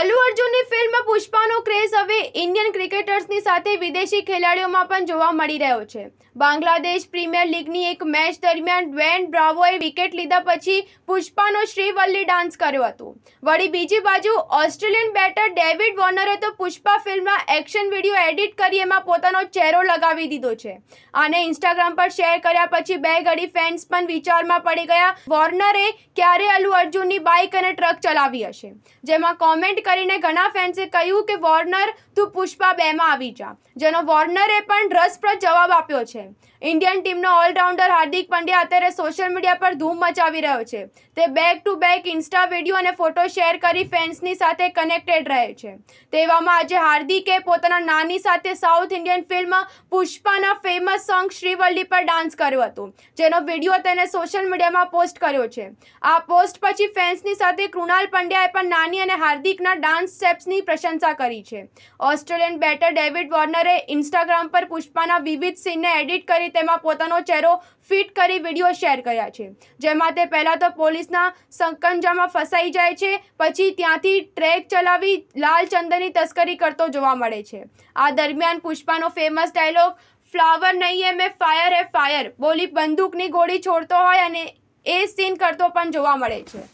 અલ્લુ અર્જુનની ફિલ્મ પુષ્પાનો ક્રેઝ હવે ઇન્ડિયન ક્રિકેટર્સની સાથે વિદેશી ખેલાડીઓમાં પણ જોવા મળી રહ્યો છે બાંગ્લાદેશ પ્રીમિયર લીગની એક મેચ દરમિયાન ડ્વેન બ્રાવોએ વિકેટ લીધા પછી પુષ્પાનો શ્રીવલ્લી ડાન્સ કર્યો હતો વળી બીજી બાજુ ઓસ્ટ્રેલિયન બેટર ડેવિડ વોર્નરે તો પુષ્પા ફિલ્મમાં એક્શન વિડીયો એડિટ કરી એમાં પોતાનો ચહેરો લગાવી દીધો છે આને ઇન્સ્ટાગ્રામ પર શેર કર્યા પછી બે ઘડી ફેન્સ પણ વિચારમાં પડી ગયા વોર્નરે ક્યારે અલ્લુ અર્જુનની બાઇક અને ટ્રક ચલાવી હશે જેમાં કોમેન્ટ કરીને ઘણા ફેન્સે કહ્યું કે વોર્નર તું પુષ્પા બેમાં આવી જા જેનો વોર્નરે પણ રસપ્રદ જવાબ આપ્યો છે ઇન્ડિયન ટીમનો ઓલરાઉન્ડર હાર્દિક પંડ્યા અત્યારે સોશિયલ મીડિયા પર ધૂમ મચાવી રહ્યો છે તે back to back insta video અને ફોટો શેર કરી ફેન્સની સાથે કનેક્ટેડ રહે છે તેવામાં આજે હાર્દિકે પોતાના નાની સાથે સાઉથ ઇન્ડિયન ફિલ્મ પુષ્પાના ફેમસ સોંગ શ્રીવલ્લી પર ડાન્સ કર્યો હતો જેનો વિડીયો તેને સોશિયલ મીડિયામાં પોસ્ટ કર્યો છે આ પોસ્ટ પછી ફેન્સની સાથે કૃણાલ પંડ્યાએ પણ નાની અને હાર્દિકના ડાન્સ સ્ટેપ્સની પ્રશંસા કરી છે ઓસ્ટ્રેલિયન બેટર ડેવિડ વોર્નરે ઇન્સ્ટાગ્રામ પર પુષ્પાના વિવિધ સીનને એડિટ કરી તેમાં પોતાનો ચહેરો ફિટ કરી વિડીયો શેર કર્યા છે જેમાં તે પહેલાં તો પોલીસના સંકંજામાં ફસાઈ જાય છે પછી ત્યાંથી ટ્રેક ચલાવી લાલ ચંદનની તસ્કરી કરતો જોવા મળે છે આ દરમિયાન પુષ્પાનો ફેમસ ડાયલોગ ફ્લાવર નહીં એમ એ ફાયર એ ફાયર બોલી બંદૂકની ગોળી છોડતો હોય અને એ સીન કરતો પણ જોવા મળે છે